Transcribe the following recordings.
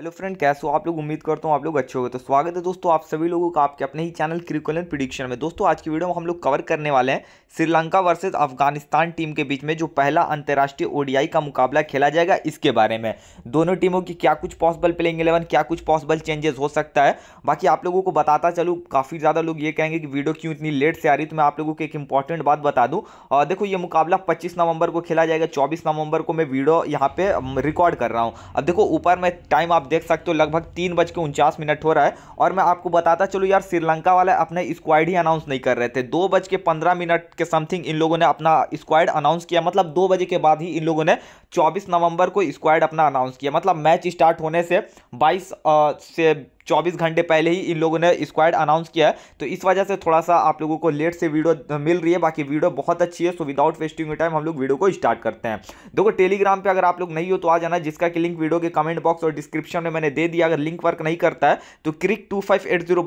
hello friend कैसे हो आप लोग उम्मीद करता हूँ आप लोग अच्छे हो तो स्वागत है दोस्तों आप सभी लोगों का आपके अपने ही चैनल क्रिकुलर प्रिडिक्शन में दोस्तों आज की वीडियो में हम लोग कवर करने वाले हैं श्रीलंका वर्सेस अफगानिस्तान टीम के बीच में जो पहला अंतर्राष्ट्रीय ओडीआई का मुकाबला खेला जाएगा इसके बारे में दोनों टीमों की क्या कुछ पॉसिबल प्लेइंग इलेवन क्या कुछ पॉसिबल चेंजेस हो सकता है बाकी आप लोगों को बताता चलूँ काफ़ी ज़्यादा लोग ये कहेंगे कि वीडियो क्यों इतनी लेट से आ रही तो मैं आप लोगों को एक इंपॉर्टेंट बात बता दूँ और देखो ये मुकाबला पच्चीस नवंबर को खेला जाएगा चौबीस नवंबर को मैं वीडियो यहाँ पर रिकॉर्ड कर रहा हूँ अब देखो ऊपर में टाइम आप देख सकते हो लगभग तीन बज के उनचास मिनट हो रहा है और मैं आपको बताता चलो यार श्रीलंका वाले अपने स्क्वाड ही अनाउंस नहीं कर रहे थे दो बज के पंद्रह मिनट के समथिंग इन लोगों ने अपना स्क्वाड अनाउंस किया मतलब दो बजे के बाद ही इन लोगों ने चौबीस नवंबर को स्क्वाड अपना अनाउंस किया मतलब मैच स्टार्ट होने से बाईस से 24 घंटे पहले ही इन लोगों ने स्क्वाड अनाउंस किया है तो इस वजह से थोड़ा सा आप लोगों को लेट से वीडियो मिल रही है बाकी वीडियो बहुत अच्छी है सो विदाउट वेस्टिंग टाइम हम लोग वीडियो को स्टार्ट करते हैं देखो टेलीग्राम पर अगर आप लोग नहीं हो तो आ जाना जिसका कि लिंक वीडियो के कमेंट बॉक्स और डिस्क्रिप्शन में मैंने दे दिया अगर लिंक वर्क नहीं करता है तो क्रिक टू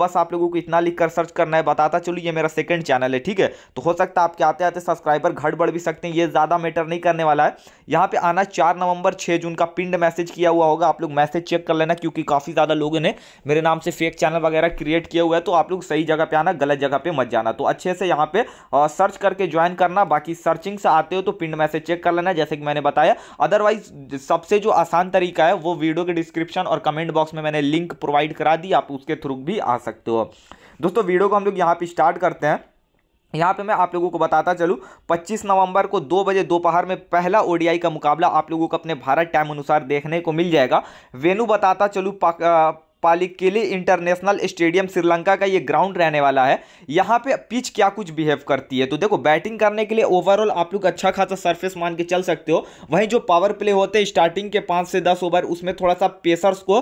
बस आप लोगों को इतना लिख कर सर्च करना है बताता चलो ये मेरा सेकंड चैनल है ठीक है तो हो सकता है आपके आते आते सब्सक्राइबर घट बढ़ भी सकते हैं ये ज़्यादा मैटर नहीं करने वाला है यहाँ पे आना चार नवंबर छः जून का पिंड मैसेज किया हुआ होगा आप लोग मैसेज चेक कर लेना क्योंकि काफ़ी ज़्यादा लोगों ने मेरे नाम से फेक चैनल वगैरह क्रिएट किया हुआ है तो आप लोग सही जगह पे आना गलत जगह पे मत जाना तो अच्छे से यहाँ पे सर्च करके ज्वाइन करना बाकी सर्चिंग से आते हो तो पिन मैसेज चेक कर लेना जैसे कि मैंने बताया अदरवाइज सबसे जो आसान तरीका है वो वीडियो के डिस्क्रिप्शन और कमेंट बॉक्स में मैंने लिंक प्रोवाइड करा दी आप उसके थ्रू भी आ सकते हो दोस्तों वीडियो को हम लोग यहाँ पर स्टार्ट करते हैं यहाँ पे मैं आप लोगों को बताता चलूँ 25 नवंबर को दो बजे दोपहर में पहला ओडीआई का मुकाबला आप लोगों को अपने भारत टाइम अनुसार देखने को मिल जाएगा वेनु बताता चलूँ पालिकेली इंटरनेशनल स्टेडियम श्रीलंका का ये ग्राउंड रहने वाला है यहाँ पे पिच क्या कुछ बिहेव करती है तो देखो बैटिंग करने के लिए ओवरऑल आप लोग अच्छा खासा सरफेस मान के चल सकते हो वहीं जो पावर प्ले होते हैं स्टार्टिंग के पाँच से दस ओवर उसमें थोड़ा सा पेसर्स को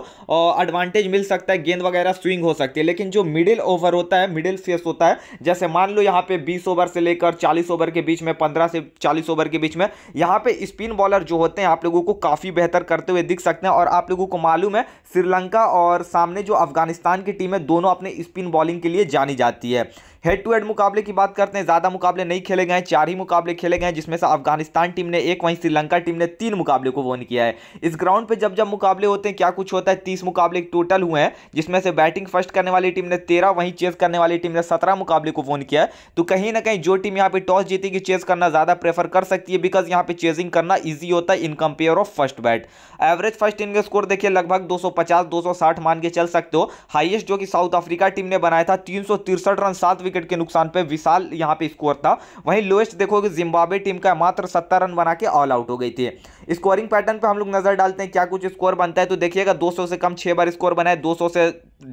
एडवांटेज मिल सकता है गेंद वगैरह स्विंग हो सकती है लेकिन जो मिडिल ओवर होता है मिडिल फेस होता है जैसे मान लो यहाँ पे बीस ओवर से लेकर चालीस ओवर के बीच में पंद्रह से चालीस ओवर के बीच में यहाँ पे स्पिन बॉलर जो होते हैं आप लोगों को काफ़ी बेहतर करते हुए दिख सकते हैं और आप लोगों को मालूम है श्रीलंका और सामने जो अफगानिस्तान की टीम है दोनों अपने स्पिन बॉलिंग के लिए जानी जाती है हेड टू हेड मुकाबले की बात करते हैं ज़्यादा मुकाबले नहीं खेले गए चार ही मुकाबले खेले गए जिसमें से अफगानिस्तान टीम ने एक वहीं श्रीलंका टीम ने तीन मुकाबले को वन किया है इस ग्राउंड पर जब जब मुकाबले होते हैं क्या कुछ होता है तीस मुकाबले टोटल हुए हैं जिसमें से बैटिंग फर्स्ट करने वाली टीम ने तेरह वहीं चेस करने वाली टीम ने सत्रह मुकाबले को वन किया है तो कहीं ना कहीं जो टीम यहाँ पे टॉस जीतेगी चेस करना ज़्यादा प्रेफर कर सकती है बिकॉज यहाँ पे चेजिंग करना ईजी होता है इन compare of first bat average first इनके स्कोर देखिए लगभग 250 260 मान के चल सकते हो हाईएस्ट जो कि साउथ अफ्रीका टीम ने बनाया था तीन रन सात विकेट के नुकसान पर विशाल यहाँ पे स्कोर था वहीं लोएस्ट देखोगे जिम्बाब्वे टीम का मात्र सत्तर रन बना के ऑल आउट हो गई थी स्कोरिंग पैटर्न पे हम लोग नजर डालते हैं क्या कुछ स्कोर बनता है तो देखिएगा 200 से कम छह बार स्कोर बनाए दो 200 से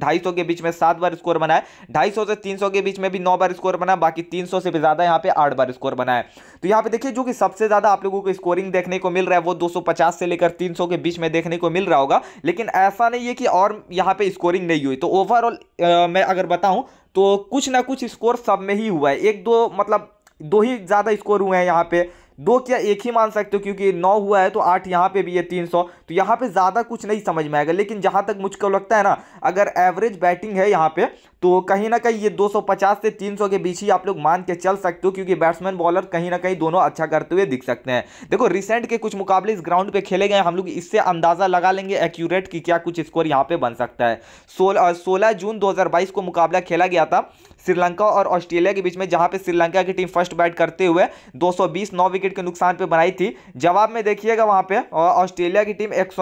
250 के बीच में सात बार स्कोर बनाए ढाई 250 से 300 के बीच में भी नौ बार स्कोर बनाए बाकी 300 से भी ज़्यादा यहाँ पे आठ बार स्कोर बनाए तो यहाँ पे देखिए जो कि सबसे ज़्यादा आप लोगों को स्कोरिंग देखने को मिल रहा है वो 250 से लेकर 300 के बीच में देखने को मिल रहा होगा लेकिन ऐसा नहीं है कि और यहाँ पे स्कोरिंग नहीं हुई तो ओवरऑल मैं अगर बताऊँ तो कुछ ना कुछ स्कोर सब में ही हुआ है एक दो मतलब दो ही ज़्यादा स्कोर हुए हैं यहाँ पे दो क्या एक ही मान सकते हो क्योंकि नौ हुआ है तो आठ यहाँ पे भी है तीन सौ तो यहाँ पे ज़्यादा कुछ नहीं समझ में आएगा लेकिन जहाँ तक मुझको लगता है ना अगर एवरेज बैटिंग है यहाँ पे तो कहीं ना कहीं ये 250 से 300 के बीच ही आप लोग मान के चल सकते हो क्योंकि बैट्समैन बॉलर कहीं ना कहीं दोनों अच्छा करते हुए दिख सकते हैं देखो रिसेंट के कुछ मुकाबले इस ग्राउंड पे खेले गए हम लोग इससे अंदाज़ा लगा लेंगे एक्यूरेट कि क्या कुछ स्कोर यहाँ पे बन सकता है सोलह सोलह जून दो को मुकाबला खेला गया था श्रीलंका और ऑस्ट्रेलिया के बीच में जहां पे श्रीलंका की टीम फर्स्ट बैट करते हुए 220 नौ विकेट के नुकसान पे बनाई थी जवाब में देखिएगा वहां पे ऑस्ट्रेलिया की टीम एक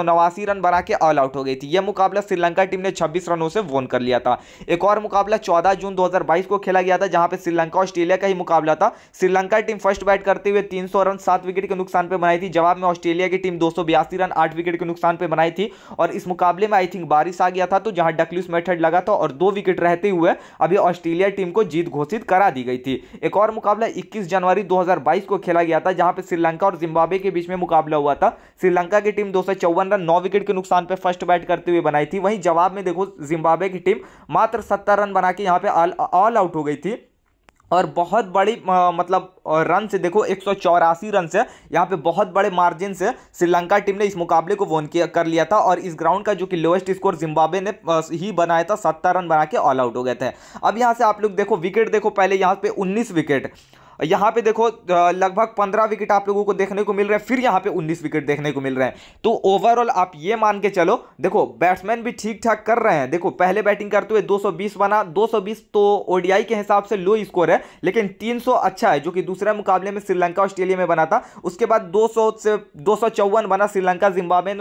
रन बना के ऑल आउट हो गई थी यह मुकाबला श्रीलंका टीम ने छब्बीस रनों से वोन कर लिया था एक और मुकाबला चौदह जून दो को खेला गया था जहां पर श्रीलंका ऑस्ट्रेलिया का ही मुकाबला था श्रीलंका टीम फर्स्ट बैट करते हुए तीन रन सात विकेट के नुकसान पर बनाई थी जवाब में ऑस्ट्रेलिया की टीम दो रन आठ विकेट के नुकसान पर बनाई थी और इस मुकाबले में आई थिंक बारिश आ गया था तो जहां डकलूस मेथड लगा था और दो विकेट रहते हुए अभी ऑस्ट्रेलिया इंडिया टीम को जीत घोषित करा दी गई थी एक और मुकाबला इक्कीस जनवरी 2022 को खेला गया था जहां पर श्रीलंका और जिम्बाब्वे के बीच में मुकाबला हुआ था श्रीलंका की टीम दो रन नौ विकेट के नुकसान पर फर्स्ट बैट करते हुए बनाई थी वहीं जवाब में देखो जिम्बाब्वे की टीम मात्र सत्तर रन बना के यहाँ पे ऑल आउट हो गई थी और बहुत बड़ी मतलब रन से देखो एक रन से यहाँ पे बहुत बड़े मार्जिन से श्रीलंका टीम ने इस मुकाबले को वोन किया कर लिया था और इस ग्राउंड का जो कि लोएस्ट स्कोर जिम्बाब्वे ने ही बनाया था सत्तर रन बना के ऑल आउट हो गए थे अब यहाँ से आप लोग देखो विकेट देखो पहले यहाँ पे उन्नीस विकेट यहाँ पे देखो लगभग पंद्रह विकेट आप लोगों को देखने को मिल रहे हैं फिर यहाँ पे उन्नीस विकेट देखने को मिल रहे हैं तो ओवरऑल आप ये मान के चलो देखो बैट्समैन भी ठीक ठाक कर रहे हैं देखो पहले बैटिंग करते हुए 220 बना 220 तो ओडीआई के हिसाब से लो स्कोर है लेकिन 300 अच्छा है जो कि दूसरे मुकाबले में श्रीलंका ऑस्ट्रेलिया में बना था उसके बाद दो से दो बना श्रीलंका जिम्बाबे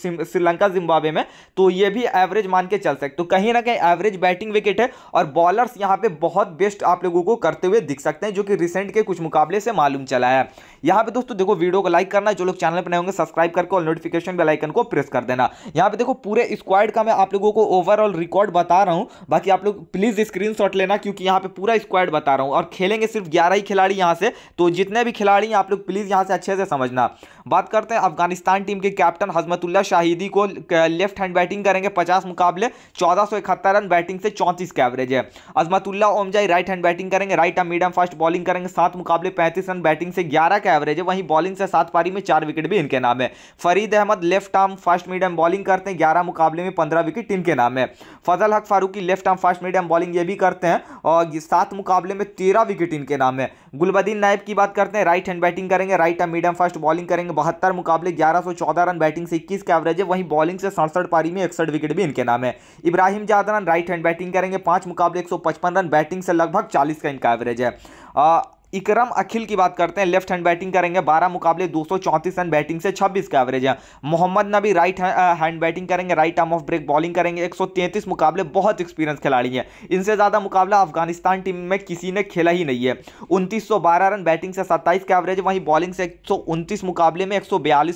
श्रीलंका जिम्बाबे में तो ये भी एवरेज मान के चल सकते तो कहीं ना कहीं एवरेज बैटिंग विकेट है और बॉलर्स यहाँ पे बहुत बेस्ट आप लोगों को करते हुए दिख सकते हैं जो कि रिसेंट के कुछ मुकाबले से मालूम चला है यहां पे दोस्तों देखो वीडियो को लाइक करना जो लोग चैनल पर नए होंगे सब्सक्राइब करके और नोटिफिकेशन बेल आइकन को प्रेस कर देना यहाँ पे देखो पूरे स्क्वाड का मैं आप लोगों को ओवरऑल रिकॉर्ड बता रहा हूं बाकी आप लोग प्लीज़ स्क्रीन लेना क्योंकि यहाँ पे पूरा स्क्वाड बता रहा हूं और खेलेंगे सिर्फ ग्यारह ही खिलाड़ी यहाँ से तो जितने भी खिलाड़ी आप लोग प्लीज़ यहाँ से अच्छे से समझना बात करते हैं अफगानिस्तान टीम के कैप्टन हजमतुल्ला शाहिदी को लेफ्ट हैंड बैटिंग करेंगे पचास मुकाबले चौदह रन बैटिंग से चौंतीस के एवरेज है Azmatullah Omarzai right hand batting करेंगे right arm medium fast bowling करेंगे सात मुकाबले पैंतीस रन बैटिंग से ग्यारह का एवरेज है वहीं बॉलिंग से सात पारी में चार विकेट भी इनके नाम है Farid Ahmad left arm fast medium bowling करते हैं ग्यारह मुकाबले में पंद्रह विकेट इनके नाम है Fazalhaq Farooqi left arm fast medium bowling ये भी करते हैं और सात मुकाबले में तेरह विकेट इनके नाम है गुलबदीन नायब की बात करते हैं राइट हैंड बैटिंग करेंगे right arm medium fast bowling करेंगे बहत्तर मुकाबले ग्यारह रन बैटिंग से इक्कीस का एवरेज है वहीं बॉलिंग से सड़सठ पारी में इकसठ विकेट भी इनके नाम है Ibrahim Zadran right hand batting करेंगे पांच मुकाबले 155 रन बैटिंग से लगभग 40 का इनका एवरेज है इकरम अखिल की बात करते हैं लेफ्ट हैंड बैटिंग करेंगे 12 मुकाबले दो रन बैटिंग से 26 का एवरेज है Mohammad Nabi right hand uh, batting करेंगे right arm off break bowling करेंगे 133 मुकाबले बहुत एक्सपीरियंस खिलाड़ी हैं इनसे ज़्यादा मुकाबला अफगानिस्तान टीम में किसी ने खेला ही नहीं है उनतीस रन बैटिंग से सत्ताईस का एवरेज वहीं बॉलिंग से एक मुकाबले में एक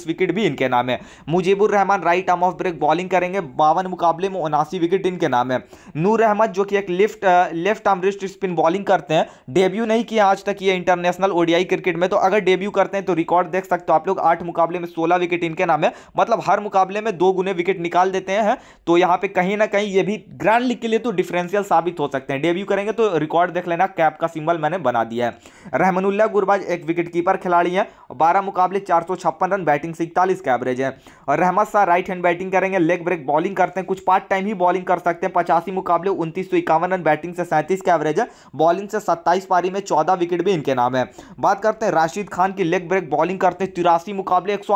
विकेट भी इनके नाम है Mujeebur Rahman right arm off break bowling करेंगे बावन मुकाबले में उनासी विकेट इनके नाम है नूर अहमद जो कि एक left left arm wrist spin bowling करते हैं डेब्यू नहीं किया आज तक की है इंटरनेशनल ओडीआई क्रिकेट में तो अगर डेब्यू करते हैं तो रिकॉर्ड देख सकते हो आप लोग आठ मुकाबले में सोलह विकेट इनके नाम है मतलब हर मुकाबले में दो गुने विकेट निकाल देते हैं तो यहाँ पे कहीं ना कहीं ये भी ग्रैंड लीग के लिए तो डिफरेंशियल साबित हो सकते हैं डेब्यू करेंगे तो रिकॉर्ड देख लेना कैप का सिंबल मैंने बना दिया है रहमनुल्ला गुरबाज एक विकेट कीपर खिलाड़ी है बारह मुकाबले चार रन बैटिंग से इकतालीस का एवरेज है और Rahmat Shah right hand batting करेंगे लेग ब्रेक बॉलिंग करते हैं कुछ पार्ट टाइम ही बॉलिंग कर सकते हैं पचासी मुकाबले उन्तीस रन बैटिंग से सैंतीस का एवरेज है बॉलिंग से सत्ताईस पारी में चौदह विकेट भी इनके नाम है बात करते हैं राशिद खान की लेग ब्रेक बॉलिंग करते हैं तिरासी मुकाबले एक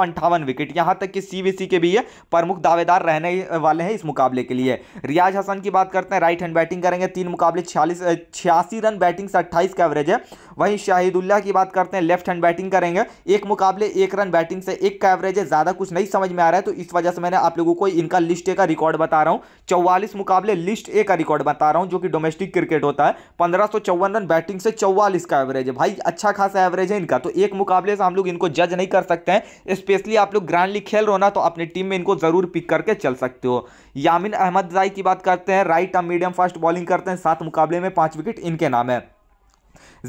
विकेट यहां तक कि सी के भी ये प्रमुख दावेदार रहने वाले हैं इस मुकाबले के लिए रियाज हसन की बात करते हैं राइट हैंड बैटिंग करेंगे तीन मुकाबले छियालीस छियासी रन बैटिंग से अट्ठाईस का एवरेज है वहीं शाहिदुल्ला की बात करते हैं लेफ्ट हैंड बैटिंग करेंगे एक मुकाबले एक रन बैटिंग से एक का एवरेज है ज़्यादा कुछ नहीं समझ में आ रहा है तो इस वजह से मैंने आप लोगों को इनका लिस्ट ए का रिकॉर्ड बता रहा हूँ चौवालीस मुकाबले लिस्ट ए का रिकॉर्ड बता रहा हूँ जो कि डोमेस्टिक क्रिकेट होता है पंद्रह रन बैटिंग से चौवालीस का एवरेज है भाई अच्छा खासा एवरेज है इनका तो एक मुकाबले से हम लोग इनको जज नहीं कर सकते हैं स्पेशली आप लोग ग्रांड लीग खेल रहे हो ना तो अपनी टीम में इनको ज़रूर पिक करके चल सकते हो यामिन अहमद राय की बात करते हैं राइट और मीडियम फास्ट बॉलिंग करते हैं सात मुकाबले में पाँच विकेट इनके नाम है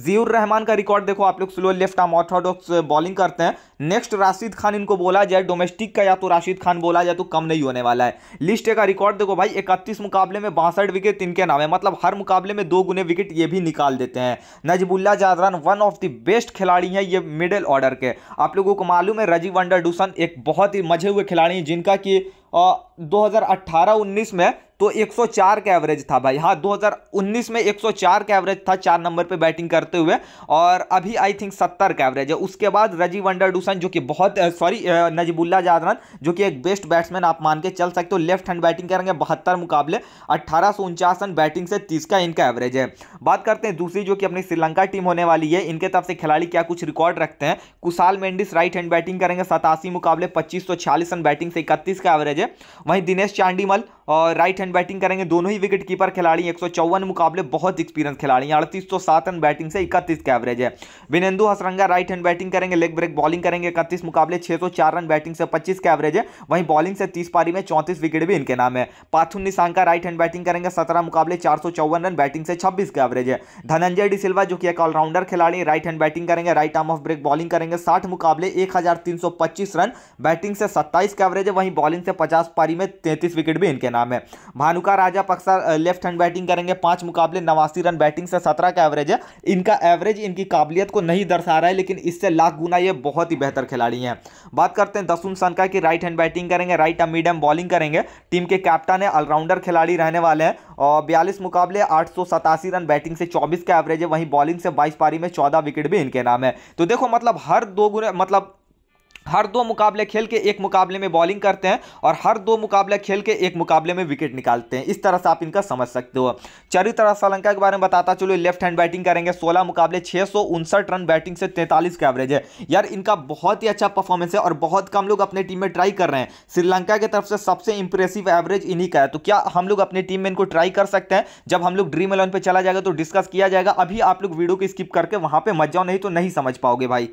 जीउर रहमान का रिकॉर्ड देखो आप लोग slow left arm orthodox bowling करते हैं नेक्स्ट राशिद खान इनको बोला जाए डोमेस्टिक का या तो राशिद खान बोला जाए तो कम नहीं होने वाला है लिस्ट का रिकॉर्ड देखो भाई इकतीस मुकाबले में बासठ विकेट इनके नाम है मतलब हर मुकाबले में दो गुने विकेट ये भी निकाल देते हैं Najibullah Zadran one of the best खिलाड़ी हैं ये मिडिल ऑर्डर के आप लोगों को मालूम है रजीव अंडर डूसन एक बहुत ही मजे हुए खिलाड़ी हैं जिनका कि दो हज़ार में तो 104 का एवरेज था भाई हाँ 2019 में 104 का एवरेज था चार नंबर पे बैटिंग करते हुए और अभी आई थिंक 70 का एवरेज है उसके बाद रजी वंडर डूसन जो कि बहुत सॉरी नजीबुल्ला जादरन जो कि एक बेस्ट बैट्समैन आप मान के चल सकते हो लेफ्ट हैंड बैटिंग करेंगे बहत्तर मुकाबले अट्ठारह रन बैटिंग से तीस का इनका एवरेज है बात करते हैं दूसरी जो कि अपनी श्रीलंका टीम होने वाली है इनके तरफ से खिलाड़ी क्या कुछ रिकॉर्ड रखते हैं Kusal Mendis right hand batting करेंगे सतासी मुकाबले पच्चीस रन बैटिंग से इकतीस का एवरेज है वहीं दिनेश चांडीमल और राइट हैंड बैटिंग करेंगे दोनों ही विकेट कीपर खिलाड़ी एक मुकाबले बहुत एक्सपीरियंस खिलाड़ी हैं अड़तीस सौ सात रन बैटिंग से इकतीस का एवरेज है Wanindu Hasaranga right hand batting करेंगे लेग ब्रेक बॉलिंग करेंगे इकतीस मुकाबले छः सौ चार रन बैटिंग से पच्चीस का एवरेज है वहीं बॉलिंग से तीस पारी में चौंतीस विकेट भी इनके नाम है Pathum Nissanka right hand batting करेंगे सत्रह मुकाबले चार सौ चौवन रन बैटिंग से छब्बीस का एवरेज है धनंजय सिल्वा जो कि एक ऑलराउंडर खिलाड़ी राइट हैंड बैटिंग करेंगे right arm off break bowling करेंगे साठ मुकाबले एक हजार तीन सौ पच्चीस रन बैटिंग से सत्ताईस का एवरेज है वहीं बॉलिंग से पचास पारी में तैंतीस विकेट भी इनके नाम नाम है भानुका राजा पक्सा लेफ्ट हैंड बैटिंग करेंगे पांच मुकाबले नवासी रन बैटिंग से सत्रह का एवरेज है इनका एवरेज इनकी काबिलियत को नहीं दर्शा रहा है लेकिन इससे लाख गुना ये बहुत ही बेहतर खिलाड़ी हैं बात करते हैं दसुन सनका की राइट हैंड बैटिंग करेंगे राइट और मीडियम बॉलिंग करेंगे टीम के कैप्टन है ऑलराउंडर खिलाड़ी रहने वाले हैं और बयालीस मुकाबले आठ रन बैटिंग से चौबीस का एवरेज है वहीं बॉलिंग से बाईस पारी में चौदह विकेट भी इनके नाम है तो देखो मतलब हर दो गुना मतलब हर दो मुकाबले खेल के एक मुकाबले में बॉलिंग करते हैं और हर दो मुकाबले खेल के एक मुकाबले में विकेट निकालते हैं इस तरह से आप इनका समझ सकते हो चरित्र श्रीलंका के बारे में बताता चलो लेफ्ट हैंड बैटिंग करेंगे सोलह मुकाबले छः रन बैटिंग से तैंतालीस का एवरेज है यार इनका बहुत ही अच्छा परफॉर्मेंस है और बहुत कम लोग अपने टीम में ट्राई कर रहे हैं श्रीलंका की तरफ से सबसे इंप्रेसिव एवरेज इन्हीं का है तो क्या हम लोग अपने टीम में इनको ट्राई कर सकते हैं जब हम लोग ड्रीम इलेवन पर चला जाएगा तो डिस्कस किया जाएगा अभी आप लोग वीडियो को स्किप करके वहाँ पर मत जाओ नहीं तो नहीं समझ पाओगे भाई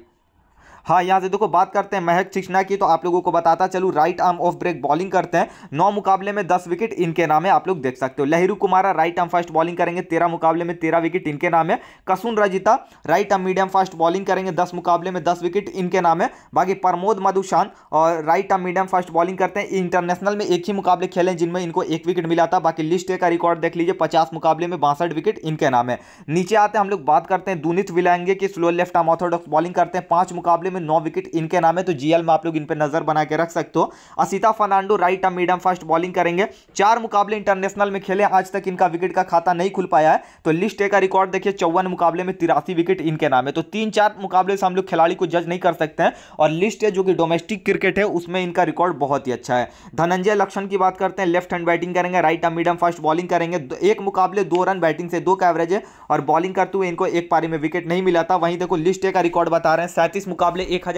हाँ यहाँ से देखो बात करते हैं महक चिश्ना की तो आप लोगों को बताता चलो right arm off break bowling करते हैं नौ मुकाबले में दस विकेट इनके नाम है आप लोग देख सकते हो Lahiru Kumara right arm fast bowling करेंगे तेरह मुकाबले में तेरह विकेट इनके नाम है Kasun Rajitha right arm medium fast bowling करेंगे दस मुकाबले में दस विकेट इनके नाम है बाकी प्रमोद मधुशान और right arm medium fast bowling करते हैं इंटरनेशनल में एक ही मुकाबले खेले जिनमें इनको एक विकेट मिला था बाकी लिस्ट का रिकॉर्ड देख लीजिए पचास मुकाबले में बासठ विकेट इनके नाम है नीचे आते हैं हम लोग बात करते हैं दुनित विलांगे की slow left arm orthodox bowling करते हैं पांच मुकाबले में नौ विकेट इनके नाम है तो जीएल में आप लोग इन पर नजर बना के रख सकते हो Asitha Fernando right arm medium fast bowling करेंगे चार मुकाबले इंटरनेशनल में खेले आज तक इनका विकेट का खाता नहीं खुल पाया है तो लिस्ट ए का रिकॉर्ड देखिए चौवन मुकाबले में तिरासी विकेट इनके नाम है तो तीन चार मुकाबले से हम लोग खिलाड़ी को जज नहीं कर सकते हैं और लिस्ट ए जो कि डोमेस्टिक क्रिकेट है उसमें इनका रिकॉर्ड बहुत ही अच्छा है धनंजय लक्षण की बात करते हैं लेफ्ट हैंड बैटिंग करेंगे right arm medium fast bowling करेंगे एक मुकाबले दो रन बैटिंग से दो का एवरेज है और बॉलिंग करते हुए इनको एक पारी में विकेट नहीं मिला था वहीं देखो लिस्ट ए का रिकॉर्ड बता रहे हैं सैंतीस मुकाबले में एक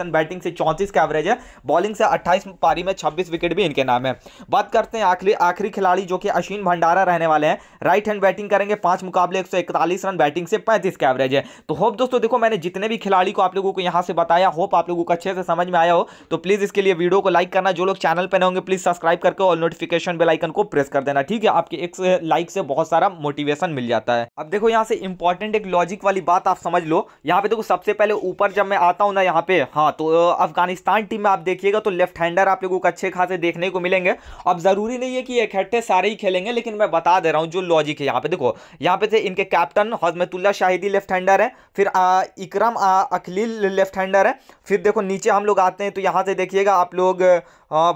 रन बैटिंग से चौंतीस का एवरेज है बॉलिंग से अट्ठाईस पारी में छब्बीस विकेट भी इनके नाम है बात करते हैं आखिरी आखिरी खिलाड़ी जो कि अश्विन भंडारा रहने वाले हैं राइट हैंड बैटिंग करेंगे पांच मुकाबले एक रन बैटिंग से पैंतीस का एवरेज है तो होप दोस्तों देखो मैंने जितने भी खिलाड़ी को आप लोगों को यहाँ से बताया होप आप लोगों को अच्छे से समझ में आया हो तो प्लीज़ इसके लिए वीडियो को लाइक करना जो लोग चैनल पर होंगे प्लीज़ सब्सक्राइब करके और नोटिफिकेशन बेल आइकन को प्रेस कर देना ठीक है आपके एक लाइक से बहुत सारा मोटिवेशन मिल जाता है अब देखो यहाँ से इंपॉर्टेंट एक लॉजिक वाली बात आप समझ लो यहाँ पे देखो सबसे पहले ऊपर जब मैं आता हूँ ना यहाँ पे हाँ तो अफगानिस्तान टीम में आप देखिएगा तो लेफ्ट हैंडर आप लोगों को अच्छे खासे देखने को मिलेंगे अब ज़रूरी नहीं है कि इकट्ठे सारे ही खेलेंगे लेकिन मैं बता दे रहा हूँ जो लॉजिक है यहाँ पे देखो यहाँ पे थे इनके captain Hashmatullah Shahidi left hander है फिर इक्रम इकरम लेफ्ट हैंडर है फिर देखो नीचे हम लोग आते हैं तो यहाँ से देखिएगा आप लोग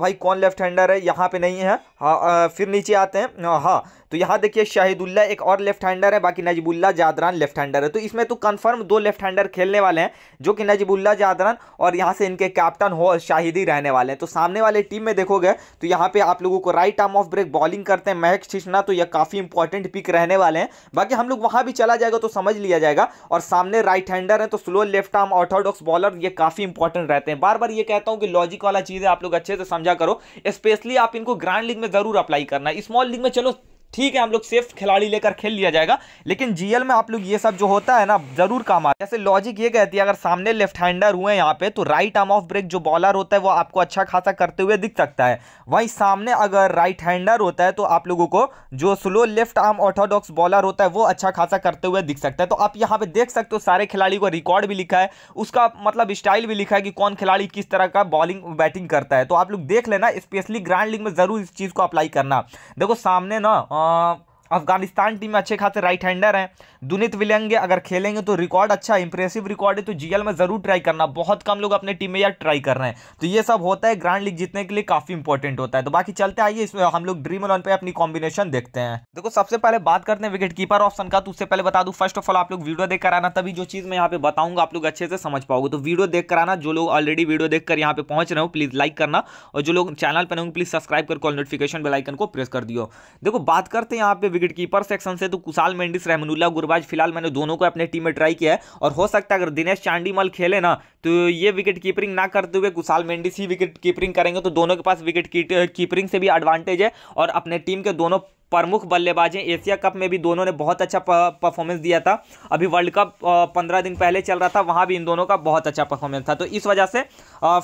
भाई कौन लेफ्ट हैंडर है यहाँ पे नहीं है हाँ, फिर नीचे आते हैं हाँ तो यहाँ देखिए शाहिदुल्ला एक और लेफ्ट हैंडर है बाकी नजीबुल्ला जादरान लेफ्ट हैंडर है तो इसमें तो कन्फर्म दो लेफ्ट हैंडर खेलने वाले हैं जो कि नजीबुल्ला जादरान और यहाँ से इनके कैप्टन हो शाहिदी रहने वाले हैं तो सामने वाले टीम में देखोगे तो यहाँ पे आप लोगों को right arm off break bowling करते हैं महक शिशना तो यह काफ़ी इंपॉर्टेंट पिक रहने वाले हैं बाकी हम लोग वहाँ भी चला जाएगा तो समझ लिया जाएगा और सामने राइट हैंडर है तो slow left arm orthodox bowler ये काफ़ी इंपॉर्टेंट रहते हैं बार बार ये कहता हूँ कि लॉजिक वाला चीज़ है आप लोग अच्छे से समझा करो स्पेशली आप इनको ग्रांड लीग में ज़रूर अप्लाई करना स्मॉल लीग में चलो ठीक है हम लोग सेफ खिलाड़ी लेकर खेल लिया जाएगा लेकिन जीएल में आप लोग ये सब जो होता है ना जरूर काम आता है जैसे लॉजिक ये कहती है अगर सामने लेफ्ट हैंडर हुए यहाँ पे तो राइट आर्म ऑफ ब्रेक जो बॉलर होता है वो आपको अच्छा खासा करते हुए दिख सकता है वहीं सामने अगर राइट हैंडर होता है तो आप लोगों को जो slow left arm orthodox bowler होता है वो अच्छा खासा करते हुए दिख सकता है तो आप यहाँ पे देख सकते हो सारे खिलाड़ी को रिकॉर्ड भी लिखा है उसका मतलब स्टाइल भी लिखा है कि कौन खिलाड़ी किस तरह का बॉलिंग बैटिंग करता है तो आप लोग देख लेना स्पेशली ग्रांड लीग में जरूर इस चीज़ को अप्लाई करना देखो सामने ना Mom अफगानिस्तान टीम में अच्छे खासे राइट हैंडर हैं दुनित विलियंगे अगर खेलेंगे तो रिकॉर्ड अच्छा इंप्रेसिव रिकॉर्ड है तो जीएल में ज़रूर ट्राई करना बहुत कम लोग अपने टीम में यार ट्राई कर रहे हैं तो ये सब होता है ग्रांड लीग जीतने के लिए काफ़ी इंपॉर्टेंट होता है तो बाकी चलते आइए इसमें हम लोग ड्रीम इलेवन पे अपनी कॉम्बिनेशन देखते हैं देखो सबसे पहले बात करते हैं विकेट कीपर ऑप्शन का तो उससे पहले बता दूँ फर्स्ट ऑफ ऑल आप लोग वीडियो देख कर आना तभी जो चीज़ मैं यहाँ पे बताऊंगा आप लोग अच्छे से समझ पाओगे तो वीडियो देख कर आना जो लोग ऑलरेडी वीडियो देख कर यहाँ पे पहुँच रहे हो प्लीज़ लाइक करना और जो लोग चैनल पर होंगे प्लीज़ सब्सक्राइब कर कॉल नोटिफिकेशन बेलाइकन को प्रेस कर दियो देखो बात करते हैं यहाँ पे विकेटकीपर सेक्शन से तो कुशाल मेंडिस रहमनुल्ला गुरबाज फिलहाल मैंने दोनों को अपने टीम में ट्राई किया है और हो सकता है अगर दिनेश चांडीमल खेले ना तो ये विकेट कीपरिंग ना करते हुए कुशाल मेंडिस ही विकेट कीपरिंग करेंगे तो दोनों के पास विकेट कीपरिंग से भी एडवांटेज है और अपने टीम के दोनों प्रमुख बल्लेबाज हैं एशिया कप में भी दोनों ने बहुत अच्छा परफॉर्मेंस दिया था अभी वर्ल्ड कप पंद्रह दिन पहले चल रहा था वहाँ भी इन दोनों का बहुत अच्छा परफॉर्मेंस था तो इस वजह से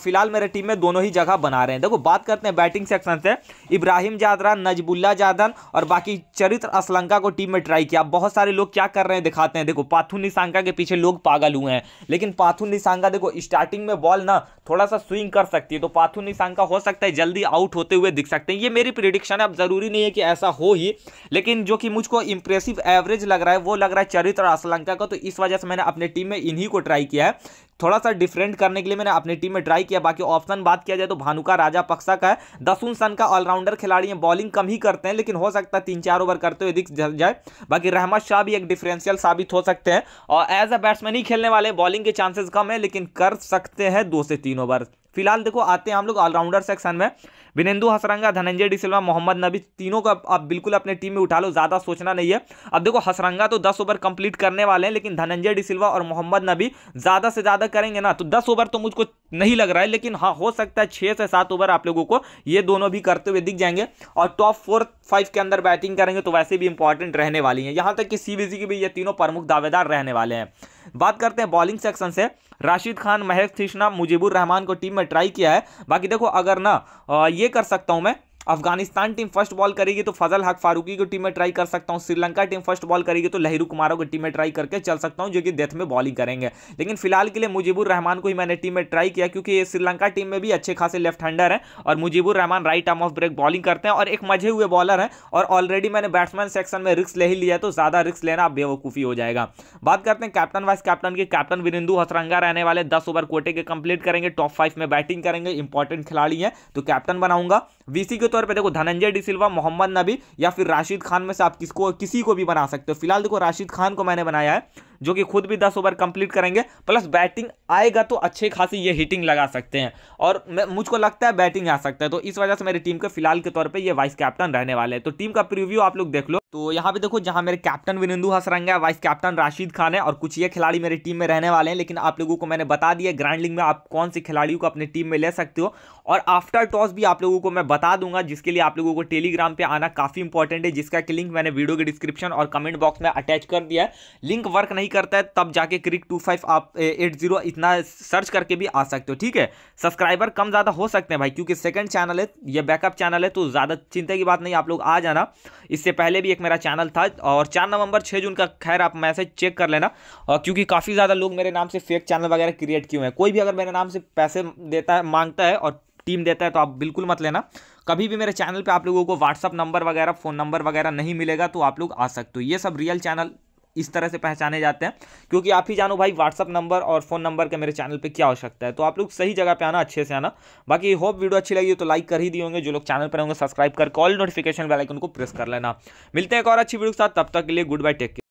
फिलहाल मेरे टीम में दोनों ही जगह बना रहे हैं देखो बात करते हैं बैटिंग सेक्शन से इब्राहिम जादरा नजबुल्ला जादन और बाकी चरित्र असलंका को टीम में ट्राई किया बहुत सारे लोग क्या कर रहे हैं दिखाते हैं देखो पाथुन निशांका के पीछे लोग पागल हुए हैं लेकिन पाथुन निशांका देखो स्टार्टिंग में बॉल ना थोड़ा सा स्विंग कर सकती है तो पाथुन निशांका हो सकता है जल्दी आउट होते हुए दिख सकते हैं ये मेरी प्रिडिक्शन है अब जरूरी नहीं है कि ऐसा हो ही लेकिन जो कि मुझको इंप्रेसिव एवरेज लग रहा है वो लग रहा है चरित्र और श्रीलंका का तो इस वजह से मैंने अपने टीम में इन्हीं को ट्राई किया है थोड़ा सा डिफरेंट करने के लिए मैंने अपनी टीम में ट्राई किया बाकी ऑप्शन बात किया जाए तो भानुका राजा पक्सा का है दसून सन का ऑलराउंडर खिलाड़ी है बॉलिंग कम ही करते हैं लेकिन हो सकता है तीन चार ओवर करते हुए दिख जाए बाकी रहमत शाह भी एक डिफरेंशियल साबित हो सकते हैं और एज अ बैट्समैन ही खेलने वाले बॉलिंग के चांसेस कम है लेकिन कर सकते हैं दो से तीन ओवर फिलहाल देखो आते हैं हम लोग ऑलराउंडर सेक्शन में विनेंदु हसरंगा धनंजय डिसिल्वा मोहम्मद नबी तीनों का आप बिल्कुल अपने टीम में उठा लो ज़्यादा सोचना नहीं है अब देखो हसरंगा तो दस ओवर कंप्लीट करने वाले हैं लेकिन धनंजय डिसिल्वा और मोहम्मद नबी ज़्यादा से ज़्यादा करेंगे ना तो दस ओवर तो मुझको नहीं लग रहा है लेकिन हाँ हो सकता है छः से सात ओवर आप लोगों को ये दोनों भी करते हुए दिख जाएंगे और टॉप फोर फाइव के अंदर बैटिंग करेंगे तो वैसे भी इंपॉर्टेंट रहने वाली है यहाँ तक कि सी की भी ये तीनों प्रमुख दावेदार रहने वाले हैं बात करते हैं बॉलिंग सेक्शन से राशिद खान महेश तृष्णा मुजीबुर रहमान को टीम में ट्राई किया है बाकी देखो अगर ना ये कर सकता हूँ मैं अफगानिस्तान टीम फर्स्ट बॉल करेगी तो फजल हक फारूकी की टीम में ट्राई कर सकता हूँ श्रीलंका टीम फर्स्ट बॉल करेगी तो लहरू कुमारों की टीम में ट्राई करके चल सकता हूँ जो कि डेथ में बॉलिंग करेंगे लेकिन फिलहाल के लिए मुजीबुर रहमान को ही मैंने टीम में ट्राई किया क्योंकि श्रीलंका टीम में भी अच्छे खासे लेफ्ट हैंडर हैं और Mujeebur Rahman right arm off break bowling करते हैं और एक मजे हुए बॉलर हैं और ऑलरेडी मैंने बैट्समैन सेक्शन में रिक्स ले ही लिया तो ज़्यादा रिक्स लेना आप बेवकूफ़ी हो जाएगा बात करते हैं कैप्टन वाइस कैप्टन के कैप्टन विरिंदु हसरंगा रहने वाले दस ओवर कोटे के कंप्लीट करेंगे टॉप फाइव में बैटिंग करेंगे इंपॉर्टेंट खिलाड़ी हैं तो कैप्टन बनाऊंगा वीसी के तौर पे देखो धनंजय डी सिल्वा मोहम्मद नबी या फिर राशिद खान में से आप किसको किसी को भी बना सकते हो फिलहाल देखो राशिद खान को मैंने बनाया है जो कि खुद भी दस ओवर कंप्लीट करेंगे प्लस बैटिंग आएगा तो अच्छे खासी ये हिटिंग लगा सकते हैं और मुझको लगता है बैटिंग आ सकता है तो इस वजह से मेरी टीम के फिलहाल के तौर पर यह वाइस कैप्टन रहने वाले हैं तो टीम का प्रिव्यू आप लोग देख लो तो यहाँ पे देखो जहाँ मेरे कैप्टन विनिंदु हसरंग है वाइस कैप्टन राशिद खान है और कुछ ये खिलाड़ी मेरी टीम में रहने वाले हैं लेकिन आप लोगों को मैंने बता दिया ग्रैंड लीग में आप कौन से खिलाड़ियों को अपनी टीम में ले सकते हो और आफ्टर टॉस भी आप लोगों को मैं बता दूंगा जिसके लिए आप लोगों को टेलीग्राम पे आना काफ़ी इंपॉर्टेंट है जिसका कि लिंक मैंने वीडियो के डिस्क्रिप्शन और कमेंट बॉक्स में अटैच कर दिया है लिंक वर्क नहीं नहीं करता है तब जाके क्रिक टू फाइव आप एट जीरो इतना सर्च करके भी आ सकते हो ठीक है सब्सक्राइबर कम ज़्यादा हो सकते हैं भाई क्योंकि सेकंड चैनल है ये बैकअप चैनल है तो ज़्यादा चिंता की बात नहीं आप लोग आ जाना इससे पहले भी एक मेरा चैनल था और चार नवंबर छः जून का खैर आप मैसेज चेक कर लेना और क्योंकि काफ़ी ज़्यादा लोग मेरे नाम से फेक चैनल वगैरह क्रिएट किए हुए हैं कोई भी अगर मेरे नाम से पैसे देता है मांगता है और टीम देता है तो आप बिल्कुल मत लेना कभी भी मेरे चैनल पे आप लोगों को व्हाट्सअप नंबर वगैरह फ़ोन नंबर वगैरह नहीं मिलेगा तो आप लोग आ सकते हो ये सब रियल चैनल इस तरह से पहचाने जाते हैं क्योंकि आप ही जानो भाई व्हाट्सअप नंबर और फ़ोन नंबर के मेरे चैनल पे क्या हो सकता है तो आप लोग सही जगह पे आना अच्छे से आना बाकी होप वीडियो अच्छी लगी तो लाइक कर ही दिए होंगे जो लोग चैनल पर होंगे सब्सक्राइब कर कॉल नोटिफिकेशन बेलाइकन को प्रेस कर लेना मिलते हैं एक और अच्छी वीडियो के साथ तब तक के लिए गुड बाय टेक